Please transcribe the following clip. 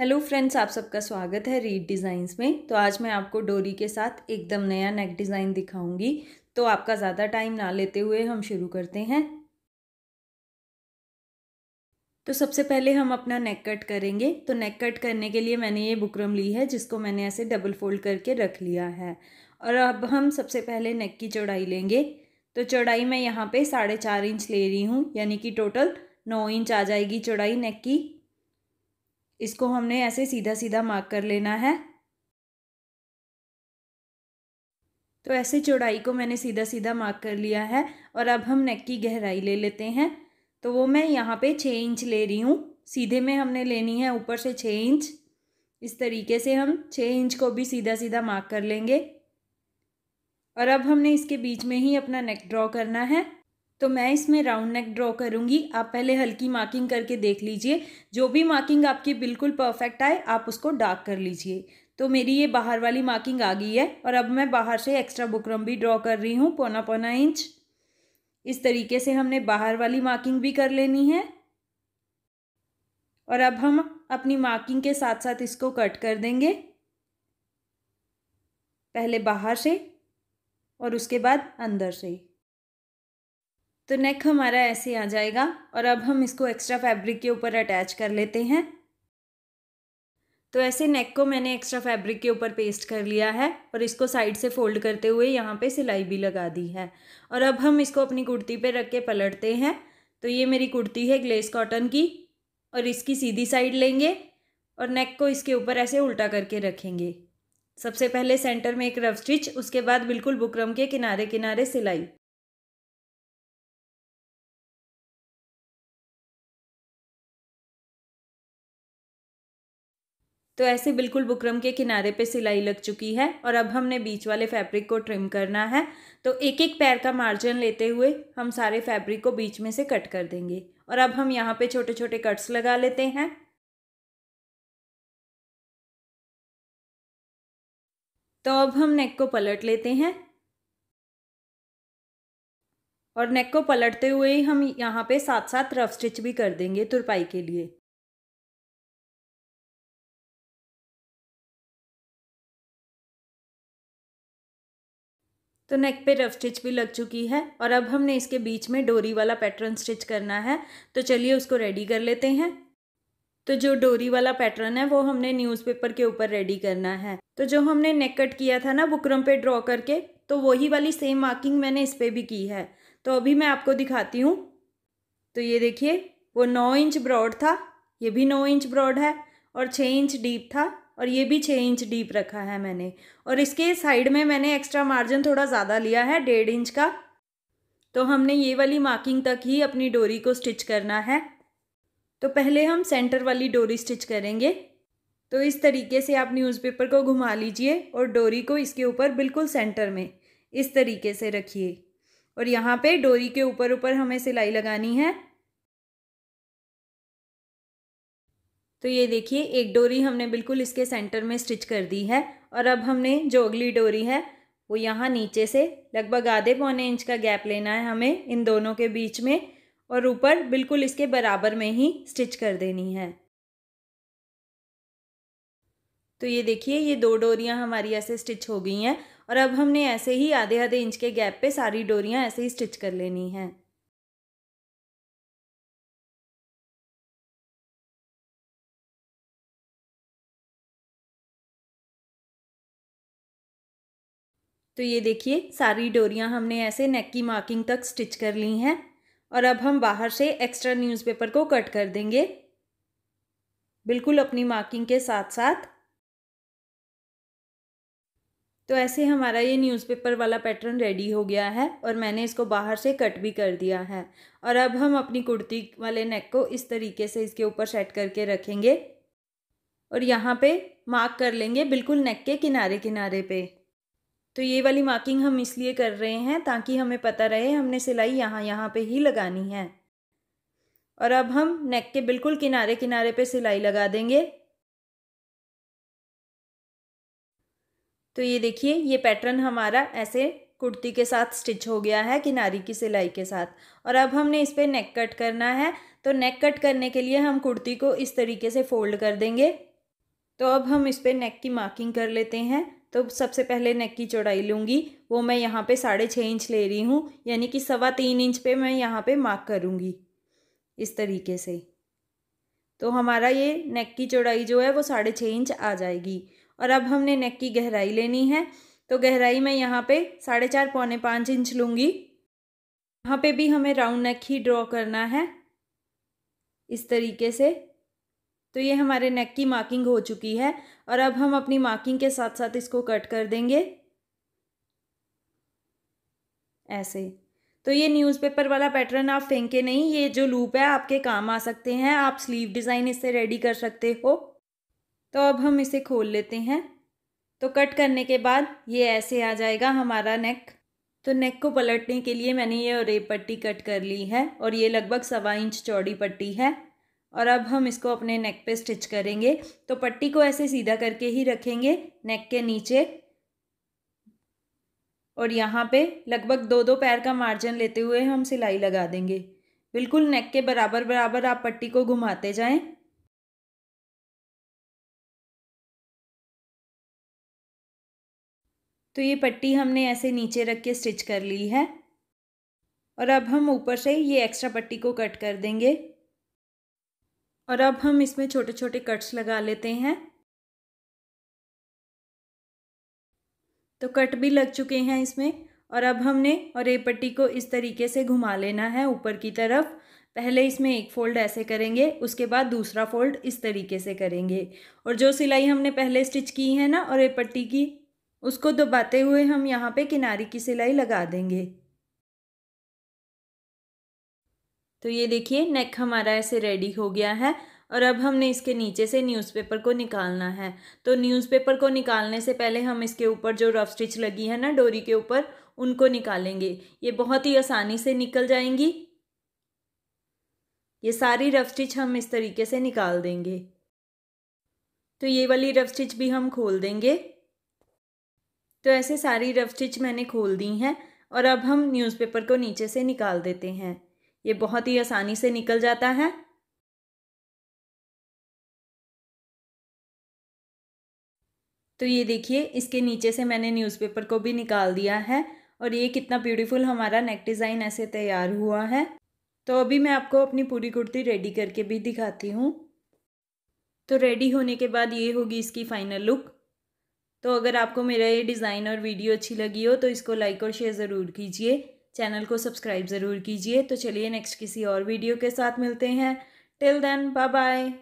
hello friends आप सबका स्वागत है रीड डिज़ाइंस में तो आज मैं आपको डोरी के साथ एकदम नया नेक डिज़ाइन दिखाऊंगी तो आपका ज़्यादा टाइम ना लेते हुए हम शुरू करते हैं तो सबसे पहले हम अपना नेक कट करेंगे तो नेक कट करने के लिए मैंने ये बुकरम ली है जिसको मैंने ऐसे डबल फोल्ड करके रख लिया है और अब हम सबसे पहले नेक की चौड़ाई लेंगे तो चौड़ाई मैं यहाँ पर साढ़े चार इंच ले रही हूँ यानी कि टोटल नौ इंच आ जाएगी चौड़ाई नेक की इसको हमने ऐसे सीधा सीधा मार्क कर लेना है तो ऐसे चौड़ाई को मैंने सीधा सीधा मार्क कर लिया है और अब हम नेक की गहराई ले लेते हैं तो वो मैं यहाँ पे छः इंच ले रही हूँ सीधे में हमने लेनी है ऊपर से छः इंच इस तरीके से हम छः इंच को भी सीधा सीधा मार्क कर लेंगे और अब हमने इसके बीच में ही अपना नेक ड्रॉ करना है तो मैं इसमें राउंड नेक ड्रॉ करूँगी आप पहले हल्की मार्किंग करके देख लीजिए जो भी मार्किंग आपकी बिल्कुल परफेक्ट आए आप उसको डार्क कर लीजिए तो मेरी ये बाहर वाली मार्किंग आ गई है और अब मैं बाहर से एक्स्ट्रा बुकरम भी ड्रॉ कर रही हूँ पौना पौना इंच इस तरीके से हमने बाहर वाली मार्किंग भी कर लेनी है और अब हम अपनी मार्किंग के साथ साथ इसको कट कर देंगे पहले बाहर से और उसके बाद अंदर से तो नेक हमारा ऐसे आ जाएगा और अब हम इसको एक्स्ट्रा फैब्रिक के ऊपर अटैच कर लेते हैं तो ऐसे नेक को मैंने एक्स्ट्रा फैब्रिक के ऊपर पेस्ट कर लिया है और इसको साइड से फोल्ड करते हुए यहाँ पे सिलाई भी लगा दी है और अब हम इसको अपनी कुर्ती पे रख के पलटते हैं तो ये मेरी कुर्ती है ग्लेस कॉटन की और इसकी सीधी साइड लेंगे और नेक को इसके ऊपर ऐसे उल्टा करके रखेंगे सबसे पहले सेंटर में एक रफ स्टिच उसके बाद बिल्कुल बुकरम के किनारे किनारे सिलाई तो ऐसे बिल्कुल बुकरम के किनारे पे सिलाई लग चुकी है और अब हमने बीच वाले फैब्रिक को ट्रिम करना है तो एक एक पैर का मार्जिन लेते हुए हम सारे फैब्रिक को बीच में से कट कर देंगे और अब हम यहाँ पे छोटे छोटे कट्स लगा लेते हैं तो अब हम नेक को पलट लेते हैं और नेक को पलटते हुए हम यहाँ पे साथ साथ रफ स्टिच भी कर देंगे तुरपाई के लिए तो नेक पे रफ स्टिच भी लग चुकी है और अब हमने इसके बीच में डोरी वाला पैटर्न स्टिच करना है तो चलिए उसको रेडी कर लेते हैं तो जो डोरी वाला पैटर्न है वो हमने न्यूज़पेपर के ऊपर रेडी करना है तो जो हमने नेक कट किया था ना बुकरम पे ड्रॉ करके तो वही वाली सेम मार्किंग मैंने इस पर भी की है तो अभी मैं आपको दिखाती हूँ तो ये देखिए वो नौ इंच ब्रॉड था ये भी नौ इंच ब्रॉड है और छः इंच डीप था और ये भी छः इंच डीप रखा है मैंने और इसके साइड में मैंने एक्स्ट्रा मार्जिन थोड़ा ज़्यादा लिया है डेढ़ इंच का तो हमने ये वाली मार्किंग तक ही अपनी डोरी को स्टिच करना है तो पहले हम सेंटर वाली डोरी स्टिच करेंगे तो इस तरीके से आप न्यूज़पेपर को घुमा लीजिए और डोरी को इसके ऊपर बिल्कुल सेंटर में इस तरीके से रखिए और यहाँ पे डोरी के ऊपर ऊपर हमें सिलाई लगानी है तो ये देखिए एक डोरी हमने बिल्कुल इसके सेंटर में स्टिच कर दी है और अब हमने जो अगली डोरी है वो यहाँ नीचे से लगभग आधे पौने इंच का गैप लेना है हमें इन दोनों के बीच में और ऊपर बिल्कुल इसके बराबर में ही स्टिच कर देनी है तो ये देखिए ये दो डोरियाँ हमारी ऐसे स्टिच हो गई हैं और अब हमने ऐसे ही आधे आधे इंच के गैप पे सारी डोरियाँ ऐसे ही स्टिच कर लेनी हैं तो ये देखिए सारी डोरियाँ हमने ऐसे नेक की मार्किंग तक स्टिच कर ली हैं और अब हम बाहर से एक्स्ट्रा न्यूज़पेपर को कट कर देंगे बिल्कुल अपनी मार्किंग के साथ साथ तो ऐसे हमारा ये न्यूज़पेपर वाला पैटर्न रेडी हो गया है और मैंने इसको बाहर से कट भी कर दिया है और अब हम अपनी कुर्ती वाले नेक को इस तरीके से इसके ऊपर सेट करके रखेंगे और यहाँ पे मार्क कर लेंगे बिल्कुल नेक के किनारे किनारे पे तो ये वाली मार्किंग हम इसलिए कर रहे हैं ताकि हमें पता रहे हमने सिलाई यहाँ यहाँ पे ही लगानी है और अब हम नेक के बिल्कुल किनारे किनारे पे सिलाई लगा देंगे तो ये देखिए ये पैटर्न हमारा ऐसे कुर्ती के साथ स्टिच हो गया है किनारी की सिलाई के साथ और अब हमने इस पर नेक कट करना है तो नेक कट करने के लिए हम कुर्ती को इस तरीके से फोल्ड कर देंगे तो अब हम इस पर नेक की मार्किंग कर लेते हैं तो सबसे पहले नेक की चौड़ाई लूँगी वो मैं यहाँ पे साढ़े छः इंच ले रही हूँ यानी कि सवा तीन इंच पे मैं यहाँ पे मार्क करूँगी इस तरीके से तो हमारा ये नेक की चौड़ाई जो है वो साढ़े छः इंच आ जाएगी और अब हमने नेक की गहराई लेनी है तो गहराई मैं यहाँ पर साढ़े चार पौने पाँच इंच लूँगी यहाँ पर भी हमें राउंड नेक ही ड्रॉ करना है इस तरीके से तो ये हमारे नेक की मार्किंग हो चुकी है और अब हम अपनी मार्किंग के साथ साथ इसको कट कर देंगे ऐसे तो ये न्यूज़पेपर वाला पैटर्न आप फेंके नहीं ये जो लूप है आपके काम आ सकते हैं आप स्लीव डिज़ाइन इससे रेडी कर सकते हो तो अब हम इसे खोल लेते हैं तो कट करने के बाद ये ऐसे आ जाएगा हमारा नेक तो नेक को पलटने के लिए मैंने ये रेप पट्टी कट कर ली है और ये लगभग सवा इंच चौड़ी पट्टी है और अब हम इसको अपने नेक पे स्टिच करेंगे तो पट्टी को ऐसे सीधा करके ही रखेंगे नेक के नीचे और यहाँ पे लगभग दो दो पैर का मार्जिन लेते हुए हम सिलाई लगा देंगे बिल्कुल नेक के बराबर बराबर आप पट्टी को घुमाते जाएं तो ये पट्टी हमने ऐसे नीचे रख के स्टिच कर ली है और अब हम ऊपर से ये एक्स्ट्रा पट्टी को कट कर देंगे और अब हम इसमें छोटे छोटे कट्स लगा लेते हैं तो कट भी लग चुके हैं इसमें और अब हमने और ए पट्टी को इस तरीके से घुमा लेना है ऊपर की तरफ पहले इसमें एक फ़ोल्ड ऐसे करेंगे उसके बाद दूसरा फ़ोल्ड इस तरीके से करेंगे और जो सिलाई हमने पहले स्टिच की है ना और ए पट्टी की उसको दबाते हुए हम यहाँ पे किनारे की सिलाई लगा देंगे तो ये देखिए नेक हमारा ऐसे रेडी हो गया है और अब हमने इसके नीचे से न्यूज़पेपर को निकालना है तो न्यूज़पेपर को निकालने से पहले हम इसके ऊपर जो रफ स्टिच लगी है ना डोरी के ऊपर उनको निकालेंगे ये बहुत ही आसानी से निकल जाएंगी ये सारी रफ स्टिच हम इस तरीके से निकाल देंगे तो ये वाली रफ स्टिच भी हम खोल देंगे तो ऐसे सारी रफ स्टिच मैंने खोल दी हैं और अब हम न्यूज़पेपर को नीचे से निकाल देते हैं ये बहुत ही आसानी से निकल जाता है तो ये देखिए इसके नीचे से मैंने न्यूज़पेपर को भी निकाल दिया है और ये कितना ब्यूटीफुल हमारा नेक डिज़ाइन ऐसे तैयार हुआ है तो अभी मैं आपको अपनी पूरी कुर्ती रेडी करके भी दिखाती हूँ तो रेडी होने के बाद ये होगी इसकी फ़ाइनल लुक तो अगर आपको मेरा ये डिज़ाइन और वीडियो अच्छी लगी हो तो इसको लाइक और शेयर ज़रूर कीजिए चैनल को सब्सक्राइब ज़रूर कीजिए तो चलिए नेक्स्ट किसी और वीडियो के साथ मिलते हैं टिल देन बाय बाय